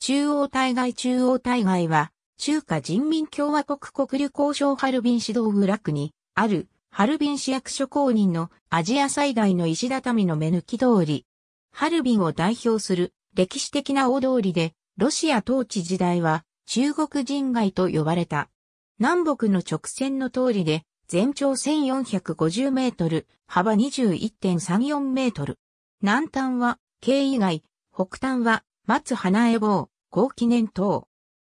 中央大外中央大外は、中華人民共和国国旅行省ハルビン市道部落に、ある、ハルビン市役所公認のアジア最大の石畳の目抜き通り。ハルビンを代表する歴史的な大通りで、ロシア統治時代は中国人街と呼ばれた。南北の直線の通りで、全長1450メートル、幅21.34メートル。南端は、京以外、北端は、松花江坊、高記念塔。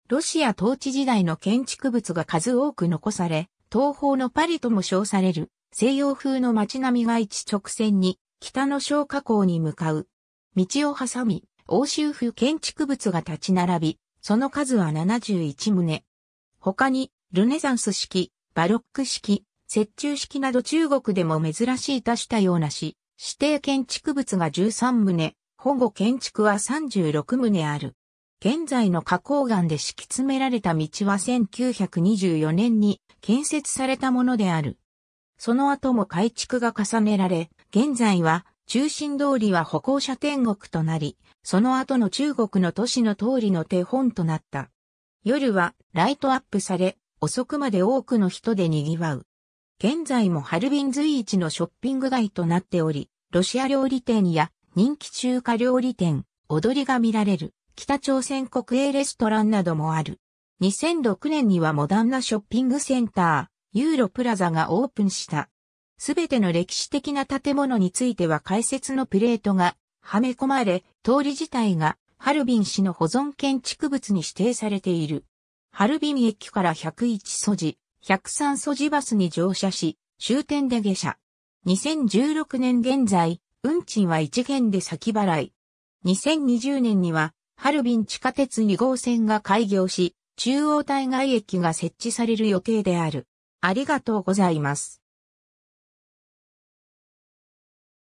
ロシア統治時代の建築物が数多く残され、東方のパリとも称される西洋風の街並みが一直線に北の昇華港に向かう。道を挟み、欧州風建築物が立ち並び、その数は71棟。他に、ルネザンス式、バロック式、雪中式など中国でも珍しい多種多様なし、指定建築物が13棟、保護建築は36棟ある。現在の花崗岩で敷き詰められた道は1924年に建設されたものである。その後も改築が重ねられ、現在は中心通りは歩行者天国となり、その後の中国の都市の通りの手本となった。夜はライトアップされ、遅くまで多くの人で賑わう。現在もハルビン随一のショッピング街となっており、ロシア料理店や人気中華料理店、踊りが見られる、北朝鮮国営レストランなどもある。2006年にはモダンなショッピングセンター、ユーロプラザがオープンした。すべての歴史的な建物については解説のプレートがはめ込まれ、通り自体がハルビン市の保存建築物に指定されている。ハルビン駅から101素地、103素地バスに乗車し、終点で下車。2016年現在、運賃は一元で先払い。2020年には、ハルビン地下鉄2号線が開業し、中央対外駅が設置される予定である。ありがとうございます。